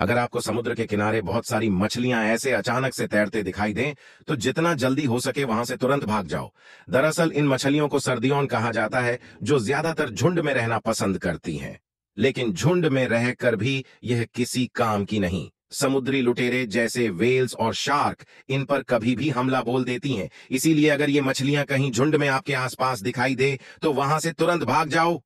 अगर आपको समुद्र के किनारे बहुत सारी मछलियां ऐसे अचानक से तैरते दिखाई दें तो जितना जल्दी हो सके वहां से तुरंत भाग जाओ दरअसल इन मछलियों को सर्दियों कहा जाता है जो ज्यादातर झुंड में रहना पसंद करती हैं लेकिन झुंड में रहकर भी यह किसी काम की नहीं समुद्री लुटेरे जैसे वेल्स और शार्क इन पर कभी भी हमला बोल देती हैं इसीलिए अगर ये मछलियां कहीं झुंड में आपके आसपास दिखाई दे तो वहां से तुरंत भाग जाओ